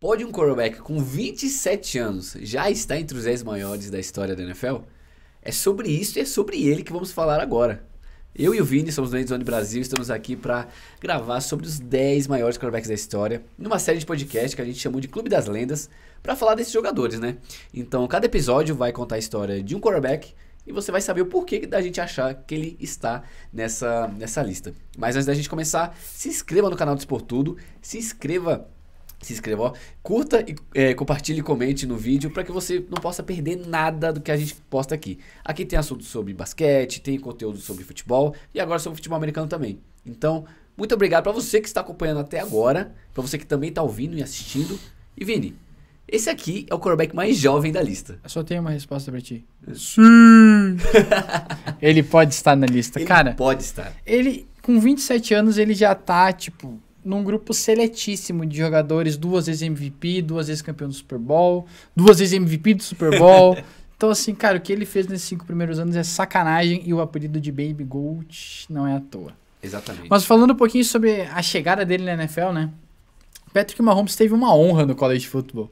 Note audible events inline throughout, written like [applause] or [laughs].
Pode um quarterback com 27 anos já estar entre os 10 maiores da história da NFL? É sobre isso e é sobre ele que vamos falar agora. Eu e o Vini somos do Endzone Brasil, estamos aqui para gravar sobre os 10 maiores quarterbacks da história, numa série de podcast que a gente chamou de Clube das Lendas, para falar desses jogadores, né? Então, cada episódio vai contar a história de um quarterback e você vai saber o porquê da gente achar que ele está nessa, nessa lista. Mas antes da gente começar, se inscreva no canal do Esportudo, se inscreva se inscreva, curta e é, compartilhe, comente no vídeo para que você não possa perder nada do que a gente posta aqui. Aqui tem assunto sobre basquete, tem conteúdo sobre futebol e agora sobre futebol americano também. Então, muito obrigado para você que está acompanhando até agora, para você que também está ouvindo e assistindo. E Vini, esse aqui é o quarterback mais jovem da lista. Eu só tenho uma resposta para ti. É. Sim! [laughs] ele pode estar na lista, ele cara. Pode estar. Ele, com 27 anos, ele já tá, tipo, num grupo seletíssimo de jogadores, duas vezes MVP, duas vezes campeão do Super Bowl, duas vezes MVP do Super Bowl. [laughs] então, assim, cara, o que ele fez nesses cinco primeiros anos é sacanagem e o apelido de Baby Gold não é à toa. Exatamente. Mas falando um pouquinho sobre a chegada dele na NFL, né? Patrick Mahomes teve uma honra no college football.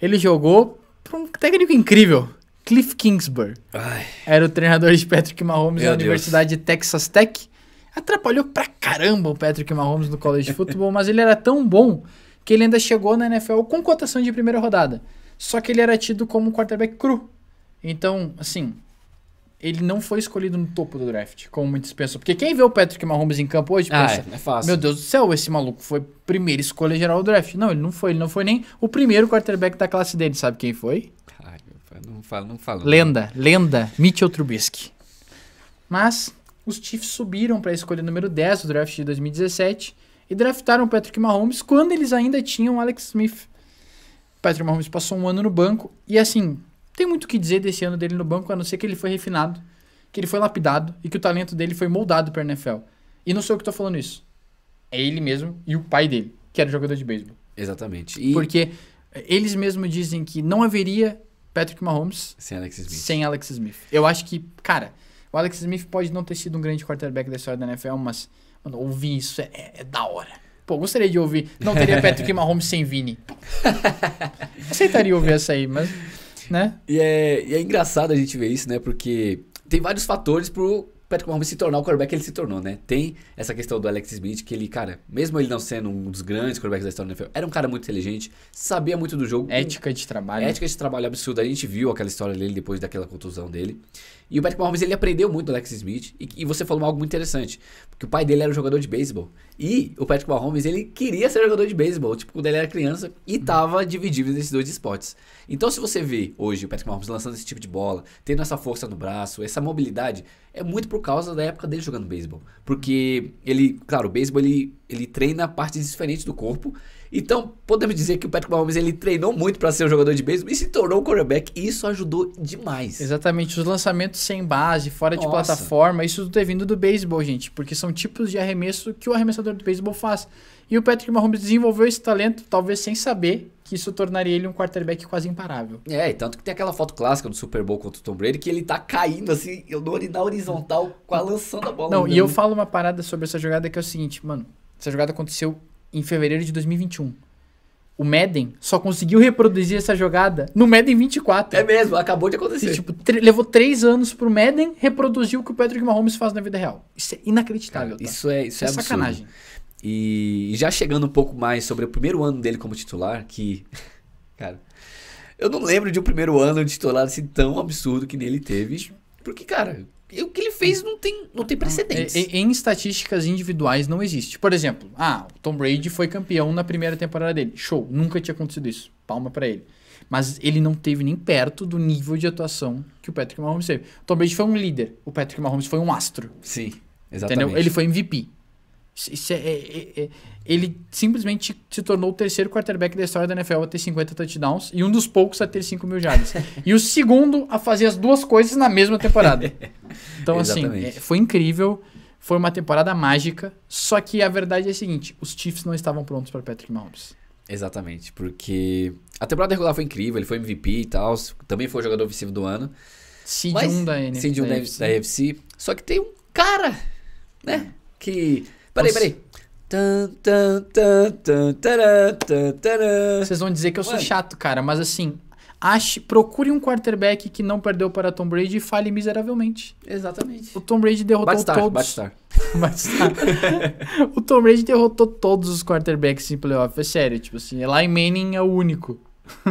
Ele jogou para um técnico incrível, Cliff Kingsbury. Ai. Era o treinador de Patrick Mahomes Meu na Deus. Universidade de Texas Tech Atrapalhou pra caramba o Patrick Mahomes no college football, mas ele era tão bom que ele ainda chegou na NFL com cotação de primeira rodada. Só que ele era tido como um quarterback cru. Então, assim, ele não foi escolhido no topo do draft, como muitos pensam. Porque quem vê o Patrick Mahomes em campo hoje ah, pensa, é fácil. meu Deus do céu, esse maluco foi primeira escolha geral do draft. Não, ele não foi, ele não foi nem o primeiro quarterback da classe dele, sabe quem foi? Ai, não falo, não falo. Lenda, lenda, Mitchell Trubisky. Mas os Chiefs subiram para a escolha número 10 do draft de 2017 e draftaram Patrick Mahomes quando eles ainda tinham Alex Smith. Patrick Mahomes passou um ano no banco e assim, tem muito o que dizer desse ano dele no banco, a não ser que ele foi refinado, que ele foi lapidado e que o talento dele foi moldado para NFL. E não sei o que estou falando isso. É ele mesmo e o pai dele, que era jogador de beisebol. Exatamente. E... Porque eles mesmos dizem que não haveria Patrick Mahomes sem Alex Smith. Sem Alex Smith. Eu acho que, cara, o Alex Smith pode não ter sido um grande quarterback da história da NFL, mas mano, ouvir isso é, é, é da hora. Pô, gostaria de ouvir. Não teria [laughs] Patrick Mahomes sem Vini. [laughs] Aceitaria ouvir essa aí, mas. Né? E é, e é engraçado a gente ver isso, né? Porque tem vários fatores pro Patrick Mahomes se tornar o quarterback que ele se tornou, né? Tem essa questão do Alex Smith, que ele, cara, mesmo ele não sendo um dos grandes quarterbacks da história do NFL, era um cara muito inteligente, sabia muito do jogo. Ética de trabalho. Ética de trabalho absurda. A gente viu aquela história dele depois daquela contusão dele. E o Patrick Mahomes, ele aprendeu muito do Alex Smith. E, e você falou algo muito interessante, porque o pai dele era um jogador de beisebol. E o Patrick Mahomes, ele queria ser jogador de beisebol, tipo, quando ele era criança, e uhum. tava dividido nesses dois esportes. Então, se você vê hoje o Patrick Mahomes lançando esse tipo de bola, tendo essa força no braço, essa mobilidade, é muito por causa da época dele jogando beisebol. Porque ele, claro, o beisebol ele, ele treina partes diferentes do corpo então, podemos dizer que o Patrick Mahomes ele treinou muito para ser um jogador de beisebol e se tornou um quarterback, e isso ajudou demais. Exatamente, os lançamentos sem base, fora Nossa. de plataforma, isso tudo é vindo do beisebol, gente, porque são tipos de arremesso que o arremessador do beisebol faz. E o Patrick Mahomes desenvolveu esse talento, talvez sem saber que isso tornaria ele um quarterback quase imparável. É, e tanto que tem aquela foto clássica do Super Bowl contra o Tom Brady que ele tá caindo assim, eu dou na horizontal, com a lançando a bola. Não, e uhum. eu falo uma parada sobre essa jogada que é o seguinte, mano, essa jogada aconteceu em fevereiro de 2021. O Madden só conseguiu reproduzir essa jogada no Madden 24. É mesmo, acabou de acontecer. tipo, levou três anos pro Madden reproduzir o que o Patrick Mahomes faz na vida real. Isso é inacreditável. Cara, tá? Isso é, isso é, é sacanagem. E já chegando um pouco mais sobre o primeiro ano dele como titular, que. [laughs] Cara. Eu não lembro de um primeiro ano de titular assim tão absurdo que nele teve. Porque, cara, o que ele fez não tem, não tem é, precedentes. Em, é, em, estatísticas individuais não existe. Por exemplo, ah, o Tom Brady foi campeão na primeira temporada dele. Show, nunca tinha acontecido isso. Palma para ele. Mas ele não teve nem perto do nível de atuação que o Patrick Mahomes teve. O Tom Brady foi um líder, o Patrick Mahomes foi um astro. Sim, exatamente. Entendeu? Ele foi MVP. Isso é, é, é, é, ele simplesmente se tornou o terceiro quarterback da história da NFL a ter 50 touchdowns e um dos poucos a ter 5 mil jardas. [laughs] e o segundo a fazer as duas coisas na mesma temporada. [laughs] Então, assim, é, foi incrível. Foi uma temporada mágica. Só que a verdade é a seguinte: os Chiefs não estavam prontos para Patrick Mahomes. Exatamente, porque a temporada regular foi incrível, ele foi MVP e tal, também foi o jogador ofensivo do ano. Seed 1 da, NFC, da, da, Só que tem um cara, né? É. Que Peraí, peraí. Vocês vão dizer que eu sou Ué. chato, cara, mas assim, ache, procure um quarterback que não perdeu para Tom Brady e fale miseravelmente. Exatamente. O Tom Brady derrotou Batstar, todos. Batstar. [laughs] Batstar. [laughs] o Tom Brady derrotou todos os quarterbacks em playoff. É sério, tipo assim, Eli Manning é o único.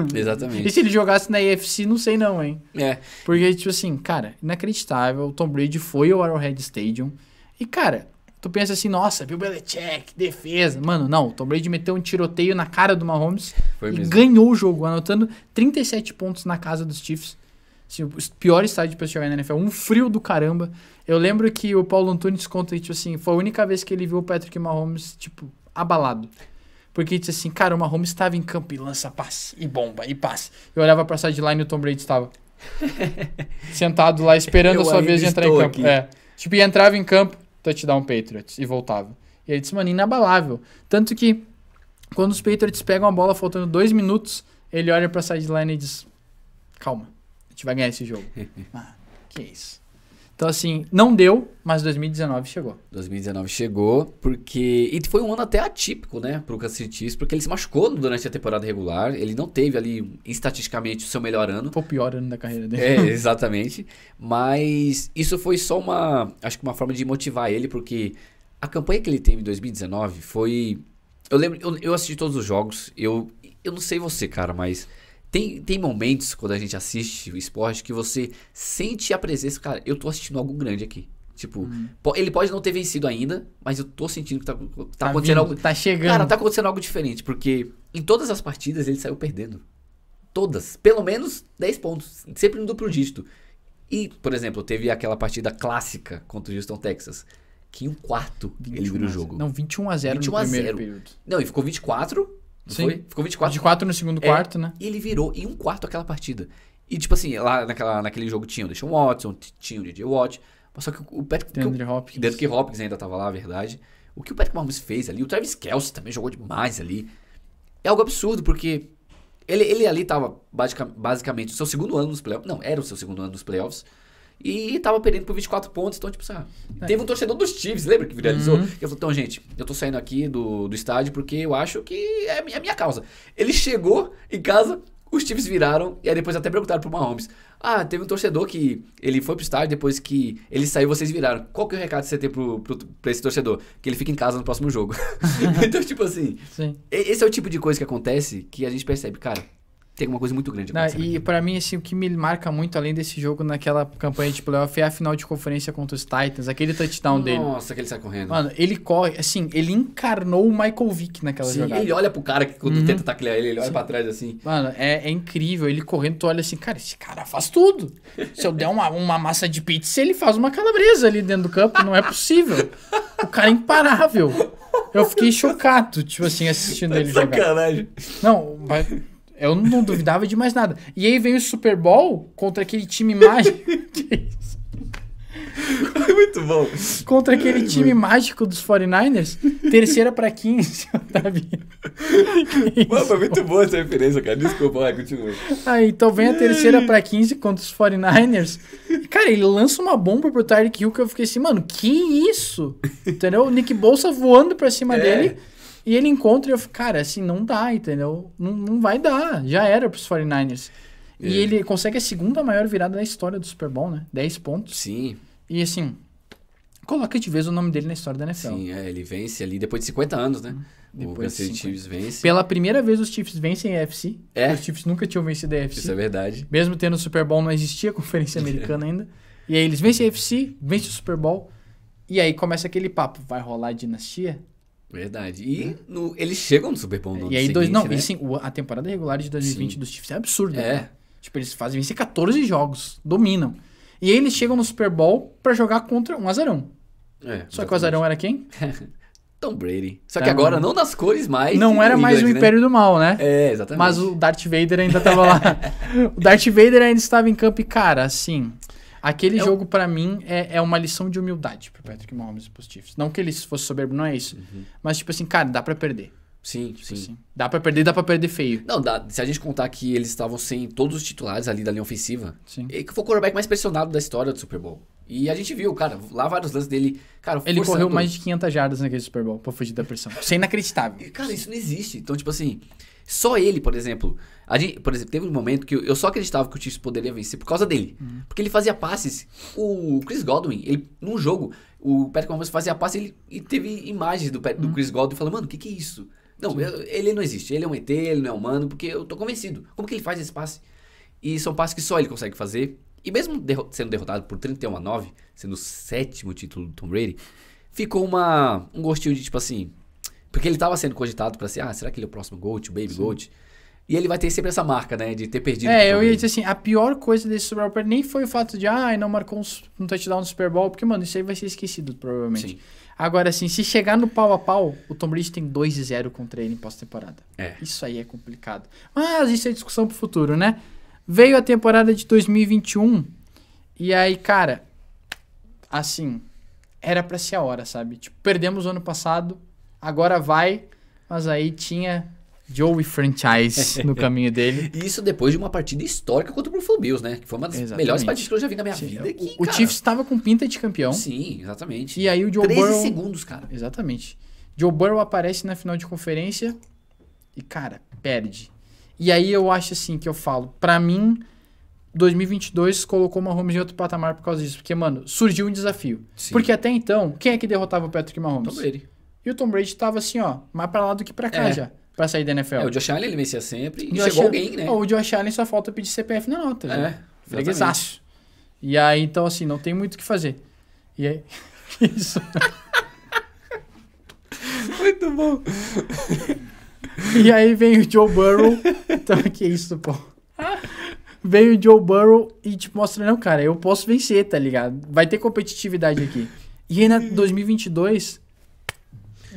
[laughs] Exatamente. e se ele jogasse na EFC, não sei não, hein? É. Porque, tipo assim, cara, inacreditável. O Tom Brady foi ao Arrowhead Stadium. E, cara, tu pensa assim, nossa, Bill Belichick, defesa. Mano, não, o Tom Brady meteu um tiroteio na cara do Mahomes Foi e mesmo. ganhou o jogo, anotando 37 pontos na casa dos Chiefs. Assim, o pior estádio pra chegar na NFL, um frio do caramba. Eu lembro que o Paulo Antunes conta, tipo assim, foi a única vez que ele viu o Patrick Mahomes, tipo, abalado. Porque disse assim, cara, o Mahomes estava em campo e lança passe, e bomba, e passe. Eu olhava pra sideline e o Tom Brady estava [laughs] sentado lá esperando eu a sua vez de é. tipo, entrar em campo. É. Tipo, entrava em campo, touchdown Patriots e voltava. E ele disse, mano, inabalável. Tanto que quando os Patriots pegam a bola faltando dois minutos, ele olha pra sideline e diz: Calma, a gente vai ganhar esse jogo. [laughs] ah, que isso. Então, assim, não deu, mas 2019 chegou. 2019 chegou, porque. E foi um ano até atípico, né, pro Cacetis, porque ele se machucou durante a temporada regular. Ele não teve ali, estatisticamente, o seu melhor ano. Foi o pior ano da carreira dele. É, [laughs] exatamente. Mas isso foi só uma. Acho que uma forma de motivar ele, porque a campanha que ele teve em 2019 foi. Eu lembro, eu, eu assisti todos os jogos. Eu, eu não sei você, cara, mas tem, tem momentos quando a gente assiste o esporte que você sente a presença, cara, eu tô assistindo algo grande aqui. Tipo, hum. ele pode não ter vencido ainda, mas eu tô sentindo que tá, tá, tá acontecendo vindo, algo. Tá chegando. Cara, tá acontecendo algo diferente, porque em todas as partidas ele saiu perdendo. Todas. Pelo menos 10 pontos. Sempre no duplo dígito. E, por exemplo, teve aquela partida clássica contra o Houston, Texas. Que em um quarto ele vira o jogo. Não, 21 a 0 21 no a primeiro 0. período. Não, e ficou 24 Sim. Foi? Ficou 24. 24 no segundo é, quarto, é, né? E ele virou em um quarto aquela partida. E, tipo assim, lá naquela, naquele jogo tinha o Deshaun Watson, tinha o DJ Watt. Mas só que o Patrick... DeAndre Hopkins. Hopkins ainda tava lá, a verdade. O que o Patrick Mahomes fez ali, o Travis Kelce também jogou demais ali. É algo absurdo, porque ele, ele ali tava basicamente o seu segundo ano nos playoffs. Não, era o seu segundo ano nos playoffs. E tava perdendo por 24 pontos. Então, tipo, sabe? Assim, ah, é. Teve um torcedor dos Chiefs, lembra que viralizou? Uhum. Eu então, gente, eu tô saindo aqui do, do estádio porque eu acho que é a minha, é minha causa. Ele chegou em casa, os Chiefs viraram, e aí depois até perguntaram pro Mahomes. Ah, teve um torcedor que ele foi pro estádio, depois que ele saiu, vocês viraram. Qual que é o recado que você tem pro, pro, pra esse torcedor? Que ele fica em casa no próximo jogo. [laughs] então, tipo assim, Sim. esse é o tipo de coisa que acontece que a gente percebe, cara, tem alguma coisa muito grande acontecendo. Não, e para mim, assim, o que me marca muito além desse jogo naquela campanha de playoff é a final de conferência contra os Titans, aquele touchdown Nossa, dele. Nossa, que ele sai correndo. Mano, ele corre, assim, ele encarnou o Michael Vick naquela Sim, jogada. ele olha pro cara que quando uhum. tenta taclear ele, ele olha Sim. pra trás assim. Mano, é, é, incrível. Ele correndo, tu olha assim, cara, esse cara faz tudo. Se eu der uma, uma massa de pizza, ele faz uma calabresa ali dentro do campo, não é possível. O cara é imparável. Eu fiquei chocado, tipo assim, assistindo ele Sacanagem. Tá jogar. Sacanagem. Não, mas... Eu não duvidava de mais nada. E aí vem o Super Bowl contra aquele time mágico. [laughs] É muito bom. Contra aquele time mágico dos 49ers, terceira para 15, [laughs] Otávio. [laughs] Mano, foi muito boa essa referência, cara. Desculpa, vai, continua. aí então vem a terceira para 15 contra os 49ers. Cara, ele lança uma bomba pro Tyreek Hill que eu fiquei assim, mano, que isso? Entendeu? O Nick Bolsa voando pra cima é. dele. E ele encontra e eu fico, cara, assim, não dá, entendeu? Não, não vai dar. Já era pros 49ers. É. E ele consegue a segunda maior virada da história do Super Bowl, né? 10 pontos. Sim. E assim, coloca de vez o nome dele na história da NFL. Sim, é, ele vence ali depois de 50 anos, né? Uhum. Depois o Chiefs vence. Pela primeira vez os Chiefs vencem a AFC. É. Os Chiefs nunca tinham vencido a AFC. Isso é verdade. Mesmo tendo o Super Bowl, não existia a conferência americana ainda. E aí eles vencem a AFC, vencem o Super Bowl. E aí começa aquele papo, vai rolar a dinastia? Verdade. E né? no, eles chegam no Super Bowl no ano E aí, dois, não, né? sim, a temporada regular de 2020 sim. dos Chiefs é absurda. É. Né? Tipo, eles fazem vencer 14 jogos, dominam. E aí eles chegam no Super Bowl para jogar contra um azarão. É, Só que o azarão era quem? [laughs] Tom Brady. Só que tá, agora não das cores mais. Não era mais o né? Império do Mal, né? É, exatamente. Mas o Darth Vader ainda tava lá. [laughs] o Darth Vader ainda estava em campo e, cara, assim. Aquele jogo, para mim, é, é uma lição de humildade pro Patrick Mahomes e pros Chiefs. Não que eles fossem soberbo não é isso. Uhum. Mas, tipo assim, cara, dá para perder. Sim, tipo sim. Assim. Dá para perder, dá para perder feio. Não, dá, se a gente contar que eles estavam sem todos os titulares ali da linha ofensiva, sim. que foi o quarterback mais pressionado da história do Super Bowl. E a gente viu, cara, lá vários lances dele. Cara, ele correu mais de 500 jardas naquele Super Bowl pra fugir da pressão. Isso é inacreditável. E, cara, isso não existe. Então, tipo assim, só ele, por exemplo. Gente, por exemplo, teve um momento que eu, só acreditava que o Chiefs poderia vencer por causa dele. Hum. Porque ele fazia passes. O Chris Godwin, ele, num jogo, o Patrick Mahomes fazia passes ele, e teve imagens do, do hum. Chris Godwin falando, mano, o que, que é isso? Não, eu, ele não existe. Ele é um ET, ele não é humano, porque eu tô convencido. Como que ele faz esse passe? E são passes que só ele consegue fazer. E mesmo derro sendo derrotado por 31 a 9, sendo o sétimo título do Tom Brady, ficou uma, um gostinho de tipo assim, porque ele estava sendo cogitado para ser, ah, será que ele é o próximo GOAT, o Baby Sim. E ele vai ter sempre essa marca, né? De ter perdido. É, eu ia dizer assim, a pior coisa desse Super Bowl nem foi o fato de, ah, não marcou um, um touchdown no Super Bowl, porque, mano, isso aí vai ser esquecido, provavelmente. Sim. Agora, assim, se chegar no pau a pau, o Tom Brady tem 2 0 contra ele em pós-temporada. É. Isso aí é complicado. Mas isso é discussão pro futuro, né? Veio a temporada de 2021, e aí, cara, assim, era para ser a hora, sabe? Tipo, perdemos o ano passado, agora vai. Mas aí tinha Joey Franchise [laughs] no caminho dele. Isso depois de uma partida histórica contra o Buffalo Bills, né? Que foi uma das exatamente. melhores partidas que eu já vi na minha Sim, vida. o, cara... Chiefs estava com pinta de campeão. Sim, exatamente. E aí o Joe 13 Burrow... segundos, cara. Exatamente. Joe Burrow aparece na final de conferência e, cara, perde. E aí eu acho assim que eu falo, para mim, 2022 colocou Mahomes em outro patamar por causa disso. Porque, mano, surgiu um desafio. Sim. Porque até então, quem é que derrotava o Patrick Mahomes? Todo ele. E o Tom Brady tava assim, ó, mais pra lá do que pra cá é. já, pra sair da NFL. É, o Josh Allen ele vencia sempre e Josh chegou Allen, alguém, né? O Josh Allen só falta pedir CPF na nota. É, freguesaço. E aí, então, assim, não tem muito o que fazer. E aí, [laughs] isso. muito bom. e aí vem o Joe Burrow. Então, que isso, pô. Vem o Joe Burrow e te tipo, mostra, não, cara, eu posso vencer, tá ligado? Vai ter competitividade aqui. E aí, na 2022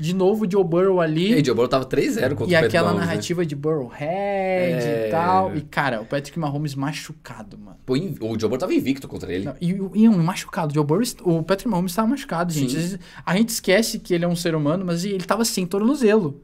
de novo Joe Burrow ali. E Joe Burrow tava 3-0 contra E aquela Mahomes, né? narrativa né? de Burrowhead é... e tal. E, cara, o Patrick Mahomes machucado, mano. Pô, o Joe Burrow tava invicto contra ele. Não, e, e um machucado. O, Joe Burrow, o Patrick Mahomes tava machucado, gente. Sim. A gente esquece que ele é um ser humano, mas ele tava sem tornozelo.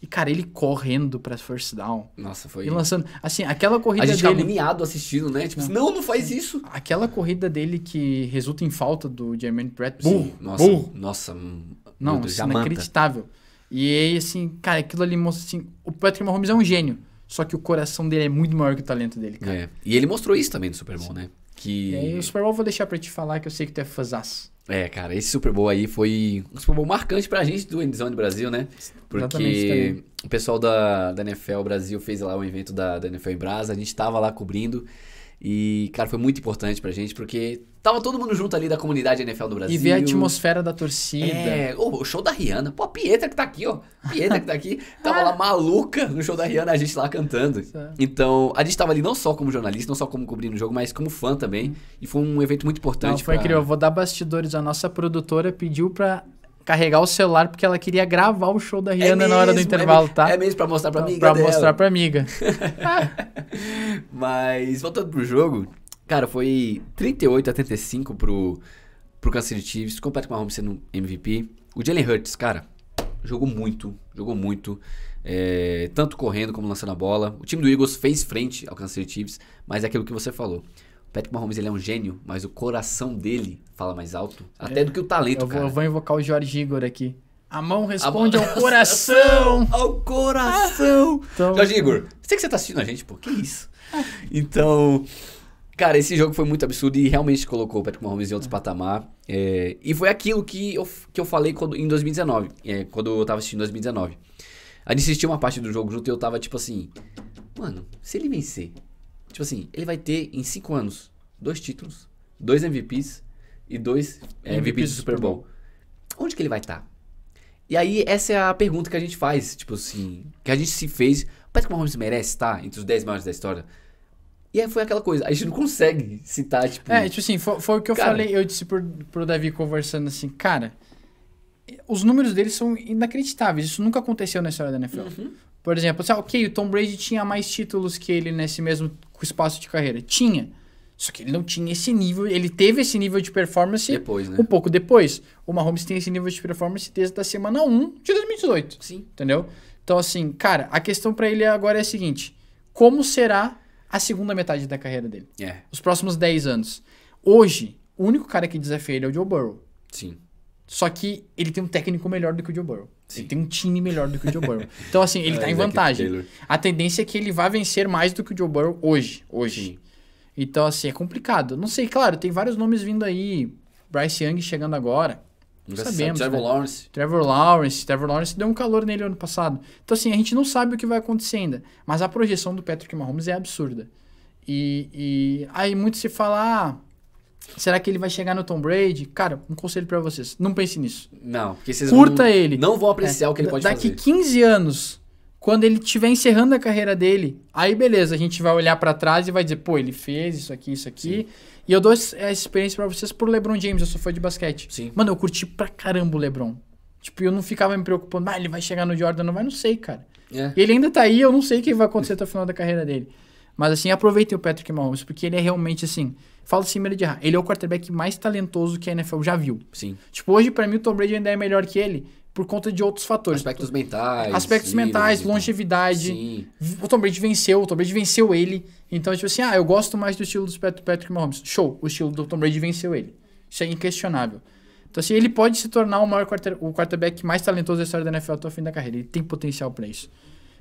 E, cara, ele correndo pra first down. Nossa, foi. E lançando. Assim, aquela corrida. A gente dele... agoniado assistindo, né? Tipo, não, não, faz Sim. isso. Aquela corrida dele que resulta em falta do Jermaine Pratt. Burro. Nossa, burro. nossa. Hum. Não, do, do é inacreditável. E aí, assim, cara, aquilo ali mostra assim. O Patrick Mahomes é um gênio. Só que o coração dele é muito maior que o talento dele, cara. É. E ele mostrou isso também no Super Bowl, Sim. né? Que... E aí, o Super Bowl eu vou deixar pra te falar que eu sei que tu é fãzaço. É, cara, esse Super Bowl aí foi um Super Bowl marcante pra gente do Endzone Brasil, né? Porque o pessoal da, da NFL Brasil fez lá um evento da, da NFL em Brasa, a gente tava lá cobrindo. E, cara, foi muito importante pra gente, porque tava todo mundo junto ali da comunidade NFL do Brasil. E ver a atmosfera da torcida. É, oh, o show da Rihanna. Pô, a Pietra que tá aqui, ó. Pietra que tá aqui. Tava lá [laughs] ah. maluca no show da Rihanna, a gente lá cantando. É. Então, a gente tava ali não só como jornalista, não só como cobrindo o jogo, mas como fã também. Uhum. E foi um evento muito importante. Não, foi pra... incrível. Eu vou dar bastidores. A nossa produtora pediu pra carregar o celular porque ela queria gravar o show da Rihanna é mesmo, na hora do é intervalo, é tá? É mesmo pra mostrar pra amiga Pra dela. mostrar pra amiga. [laughs] Mas, voltando pro jogo, cara, foi 38 a 35 pro, pro Kansas City Chiefs, completo com a Mahomes sendo MVP. O Jalen Hurts, cara, jogou muito, jogou muito. É, tanto correndo como lançando a bola. O time do Eagles fez frente ao Kansas City Chiefs, mas é aquilo que você falou. Patrick Mahomes ele é um gênio, mas o coração dele fala mais alto até do que o talento, eu cara. Vou, eu vou invocar o Jorge Igor aqui. A mão responde a mão... ao coração! [laughs] ao coração! [laughs] Então... Jorge Igor, sei que você tá assistindo a gente, pô, que isso? [laughs] Então, cara, esse jogo foi muito absurdo e realmente colocou o Patrick Mahomes em outro é. patamar. É, e foi aquilo que eu, que eu falei quando, em 2019, é, quando eu tava assistindo 2019. A gente assistiu uma parte do jogo junto e eu tava tipo assim, mano, se ele vencer, Tipo assim, ele vai ter em cinco anos dois títulos, dois MVPs e dois é, eh, MVPs do Super Bowl. Onde que ele vai estar? Tá? E aí, essa é a pergunta que a gente faz, tipo assim, que a gente se fez. O Mahomes merece estar tá entre os 10 maiores da história? E aí foi aquela coisa, a gente não consegue citar, tipo... É, tipo assim, foi, foi o que eu cara, falei, eu disse pro, pro Davi conversando assim, cara, os números deles são inacreditáveis, isso nunca aconteceu na história da NFL. Uhum. Por exemplo, assim, ah, ok, o Tom Brady tinha mais títulos que ele nesse mesmo com espaço de carreira. Tinha. Só que ele não tinha esse nível, ele teve esse nível de performance depois, né? um pouco depois. O Mahomes tem esse nível de performance desde a semana 1 de 2018. Sim. Entendeu? Então, assim, cara, a questão para ele agora é a seguinte: como será a segunda metade da carreira dele? É. Os próximos 10 anos. Hoje, o único cara que desafia ele é o Joe Burrow. Sim. Só que ele tem um técnico melhor do que o Joe Burrow. Sim. Ele tem um time melhor do que o Joe Burrow. Então, assim, ele está [laughs] em vantagem. A tendência é que ele vá vencer mais do que o Joe Burrow hoje. Hoje. Sim. Então, assim, é complicado. Não sei, claro, tem vários nomes vindo aí. Bryce Young chegando agora. Não sabemos. Trevor né? Lawrence. Trevor Lawrence. Trevor Lawrence deu um calor nele ano passado. Então, assim, a gente não sabe o que vai acontecer ainda. Mas a projeção do Patrick Mahomes é absurda. E, e aí muito se fala, ah, Será que ele vai chegar no Tom Brady? Cara, um conselho para vocês. Não pense nisso. Não, porque vocês Curta ele. Não vão apreciar é, o que ele pode daqui fazer. Daqui 15 anos, quando ele estiver encerrando a carreira dele, aí beleza, a gente vai olhar para trás e vai dizer, pô, ele fez isso aqui, isso aqui. Sim. E eu dou essa experiência para vocês por LeBron James, eu sou fã de basquete. Sim. Mano, eu curti pra caramba o LeBron. Tipo, eu não ficava me preocupando, ah, ele vai chegar no Jordan, não vai, não sei, cara. É. Ele ainda tá aí, eu não sei o que vai acontecer até o final da carreira dele. Mas assim, aproveitem o Patrick Mahomes, porque ele é realmente assim falo sem medo de errar. Ele é o quarterback mais talentoso que a NFL já viu. Sim. Tipo, hoje, para mim, o Tom Brady ainda é melhor que ele por conta de outros fatores. Aspectos mentais. Aspectos mentais, longevidade. Sim. O Tom Brady venceu, o Tom Brady venceu ele. Então, tipo assim, ah, eu gosto mais do estilo do Patrick Mahomes. Show, o estilo do Tom Brady venceu ele. Isso é inquestionável. Então, assim, ele pode se tornar o maior quarter, o quarterback mais talentoso da história da NFL até o fim da carreira. Ele tem potencial para isso.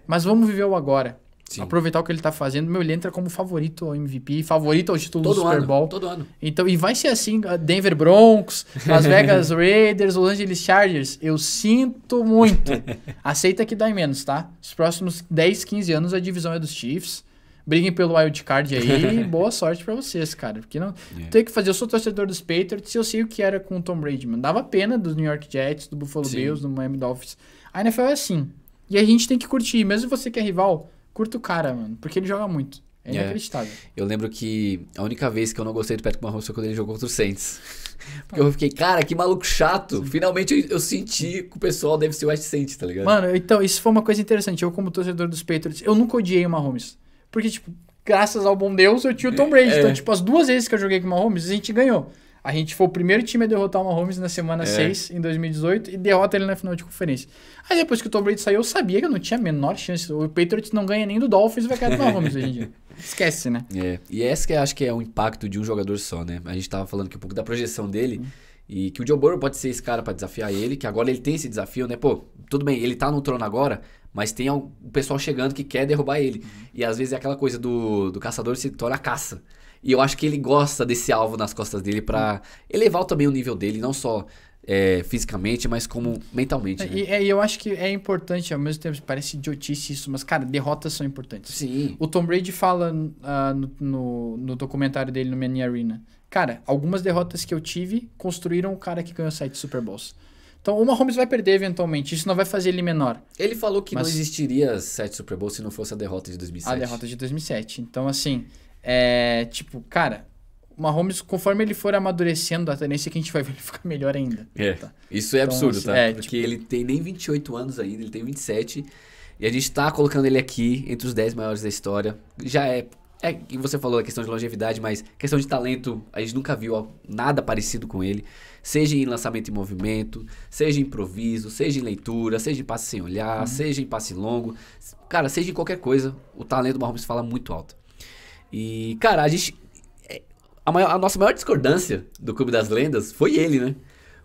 Mas vamos viver o agora. Sim. aproveitar o que ele está fazendo, meu, ele entra como favorito ao MVP, favorito ao título todo do Super Bowl. Ano, todo ano. Então, e vai ser assim, Denver Broncos, Las Vegas [laughs] Raiders, Los Angeles Chargers. Eu sinto muito. [laughs] Aceita que dá em menos, tá? Os próximos 10, 15 anos a divisão é dos Chiefs. Briguem pelo wild card aí. [laughs] boa sorte para vocês, cara. Porque não yeah. É. tem que fazer. Eu sou torcedor dos Patriots e eu sei o que era com o Tom Brady, mano. Dava pena dos New York Jets, do Buffalo Sim. Bills, do Miami Dolphins. A NFL é assim. E a gente tem que curtir. Mesmo você que é rival, Curto o cara, mano, porque ele joga muito. É, é. inacreditável. É. Eu lembro que a única vez que eu não gostei do Patrick Mahomes foi quando ele jogou contra o Saints. [laughs] Porque eu fiquei, cara, que maluco chato. Sim. Finalmente eu, eu, senti que o pessoal deve ser o West Saints, tá ligado? Mano, então, isso foi uma coisa interessante. Eu, como torcedor dos Patriots, eu nunca odiei o Mahomes. Porque, tipo, graças ao bom Deus, eu tinha o Tom Brady. É. Então, tipo, as duas vezes que eu joguei com o Mahomes, a gente ganhou. A gente foi o primeiro time a derrotar o Mahomes na semana é. 6, em 2018, e derrota ele na final de conferência. Aí depois que o Tom Brady saiu, eu sabia que eu não tinha a menor chance. O Patriots não ganha nem do Dolphins e vai cair do Mahomes hoje em dia. [laughs] Esquece, né? É. E esse que acho que é o impacto de um jogador só, né? A gente tava falando aqui um pouco da projeção dele. Hum. E que o Joe Burrow pode ser esse cara para desafiar ele, que agora ele tem esse desafio, né? Pô, tudo bem, ele tá no trono agora, mas tem o pessoal chegando que quer derrubar ele. Uhum. E às vezes é aquela coisa do, do caçador se torna caça. E eu acho que ele gosta desse alvo nas costas dele para elevar também o nível dele, não só é, fisicamente, mas como mentalmente. Né? E, e, eu acho que é importante, ao mesmo tempo, parece idiotice isso, mas, cara, derrotas são importantes. Sim. O Tom Brady fala uh, no, no, no, documentário dele no Mania Arena. Cara, algumas derrotas que eu tive construíram o cara que ganhou sete Super Bowls. Então, o Mahomes vai perder eventualmente. Isso não vai fazer ele menor. Ele falou que mas... não existiria sete Super Bowls se não fosse a derrota de 2007. A derrota de 2007. Então, assim, é, tipo, cara, o Mahomes, conforme ele for amadurecendo, a tendência é que a gente vai ver ele [laughs] ficar melhor ainda. É. Tá? Isso é então, absurdo, assim, tá? É, Porque tipo... ele tem nem 28 anos ainda, ele tem 27. E a gente tá colocando ele aqui entre os 10 maiores da história. Já é. É, e você falou a questão de longevidade, mas questão de talento, a gente nunca viu nada parecido com ele. Seja em lançamento em movimento, seja em improviso, seja em leitura, seja em passe sem olhar, uhum. seja em passe longo. Cara, seja em qualquer coisa, o talento do Mahomes fala muito alto. E, cara, a gente. É, a, maior, a nossa maior discordância do Clube das Lendas foi ele, né?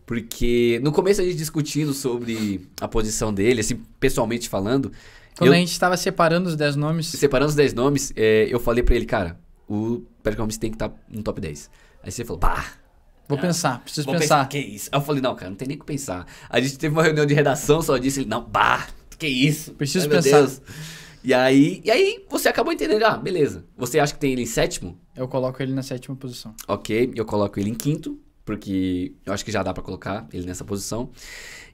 Porque no começo a gente discutindo sobre a posição dele, assim, pessoalmente falando. Quando eu, a gente estava separando os 10 nomes. Separando os 10 nomes, é, eu falei para ele, cara, o Patrick Holmes tem que estar tá no top 10. Aí você falou, pá, Vou pensar, preciso vou pensar. pensar. Que isso? Aí eu falei, não, cara, não tem nem o que pensar. A gente teve uma reunião de redação só disse Ele, não, bah, que isso? Preciso Ai, pensar. E aí, e aí você acabou entendendo, ah, beleza. Você acha que tem ele em sétimo? Eu coloco ele na sétima posição. Ok, eu coloco ele em quinto, porque eu acho que já dá para colocar ele nessa posição.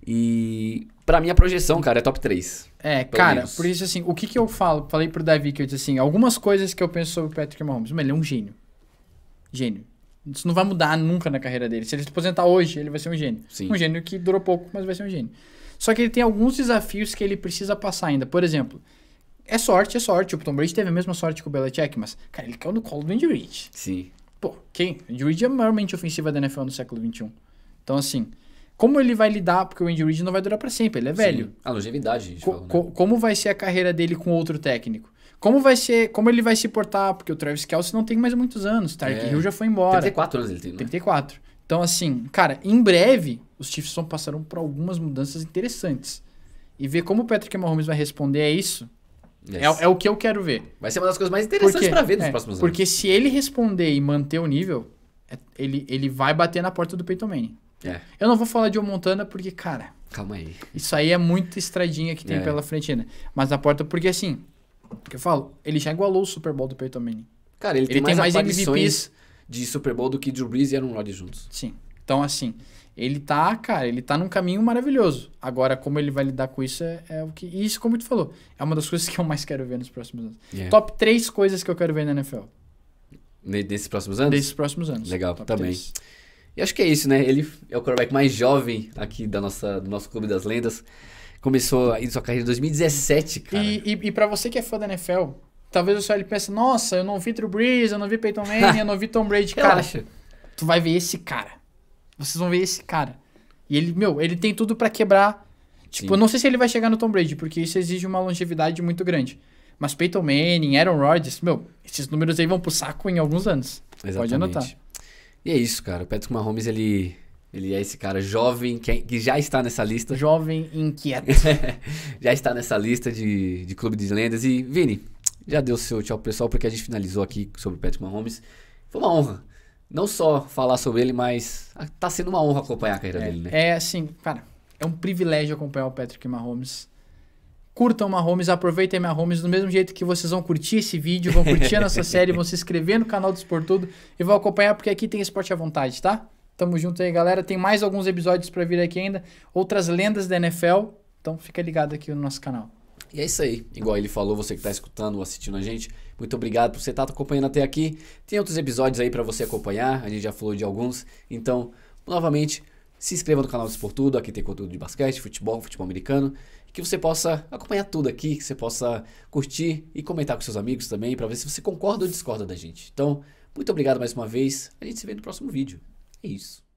E para mim a projeção, cara, é top 3. É, cara, menos. por isso assim, o que que eu falo? Falei pro Davi que eu disse assim, algumas coisas que eu penso sobre o Patrick Mahomes. Mas ele é um gênio. Gênio. Isso não vai mudar nunca na carreira dele. Se ele se aposentar hoje, ele vai ser um gênio. Sim. Um gênio que durou pouco, mas vai ser um gênio. Só que ele tem alguns desafios que ele precisa passar ainda. Por exemplo, é sorte, é sorte. O Tom Brady teve a mesma sorte que o Belichick, mas, cara, ele caiu no colo do Andy Reid. Sim. Pô, quem? Andy Reid é a maior mente ofensiva da NFL no século XXI. Então, assim, como ele vai lidar, porque o Andy Reid não vai durar para sempre, ele é velho. Sim. A longevidade, a gente co né? co Como vai ser a carreira dele com outro técnico? Como vai ser, como ele vai se portar, porque o Travis Kelce não tem mais muitos anos, Tark é. Hill já foi embora. 34 anos ele tem, né? 34. Então, assim, cara, em breve os Chiefs vão passar por algumas mudanças interessantes. E ver como o Patrick Mahomes vai responder a isso é yes. É, é, o que eu quero ver. Vai ser uma das coisas mais interessantes para ver nos é, próximos anos. Porque se ele responder e manter o nível, é, ele, ele vai bater na porta do Peyton Manning. É. Eu não vou falar de o Montana porque, cara... Calma aí. Isso aí é muita estradinha que tem é. pela frente ainda. Né? Mas na porta... Porque assim, o que eu falo? Ele já igualou o Super Bowl do Peyton Manning. Cara, ele, ele tem, mais, tem MVPs de Super Bowl do que Drew Brees e Aaron Rodgers juntos. Sim. Então, assim ele tá, cara, ele tá num caminho maravilhoso. Agora, como ele vai lidar com isso é, é o que. E isso, como tu falou, é uma das [laughs] coisas que eu mais quero ver nos próximos anos. Yeah. Top 3 coisas que eu quero ver na NFL. Nesses próximos anos? Nesses próximos anos. Legal, Top também. 3. E acho que é isso, né? Ele é o quarterback mais jovem aqui da nossa, do nosso Clube das Lendas. Começou aí sua carreira em 2017, cara. E, e, e para você que é fã da NFL, talvez o senhor ele pense, nossa, eu não vi Drew Brees, eu não vi Peyton Manning, eu não vi Tom Brady. [laughs] Cara, Relaxa. tu vai ver esse cara. Vocês vão ver esse cara. E ele, meu, ele tem tudo para quebrar. Tipo, eu não sei se ele vai chegar no Tom Brady, porque isso exige uma longevidade muito grande. Mas Peyton Manning, Aaron Rodgers, meu, esses números aí vão pro saco em alguns anos. Exatamente. Pode anotar. E é isso, cara. O Patrick Mahomes, ele, ele é esse cara jovem que, é- já está nessa lista. Jovem inquieto. [laughs] já está nessa lista de, de clube de lendas. E, Vini, já deu seu tchau pro pessoal, porque a gente finalizou aqui sobre o Patrick Mahomes. Foi uma honra não só falar sobre ele, mas tá sendo uma honra acompanhar a carreira é, dele, né? É assim, cara, é um privilégio acompanhar o Patrick Mahomes. Curtam Mahomes, aproveitem Mahomes do mesmo jeito que vocês vão curtir esse vídeo, vão curtir a nossa [laughs] série, vão se inscrever no canal do Esportudo e vão acompanhar porque aqui tem esporte à vontade, tá? Tamo junto aí, galera. Tem mais alguns episódios para vir aqui ainda, outras lendas da NFL. Então fica ligado aqui no nosso canal. E é isso aí. Igual ele falou, você que está escutando ou assistindo a gente, muito obrigado por você estar tá acompanhando até aqui. Tem outros episódios aí para você acompanhar, a gente já falou de alguns. Então, novamente, se inscreva no canal do Por Tudo, aqui tem conteúdo de basquete, futebol, futebol americano. Que você possa acompanhar tudo aqui, que você possa curtir e comentar com seus amigos também, para ver se você concorda ou discorda da gente. Então, muito obrigado mais uma vez. A gente se vê no próximo vídeo. É isso.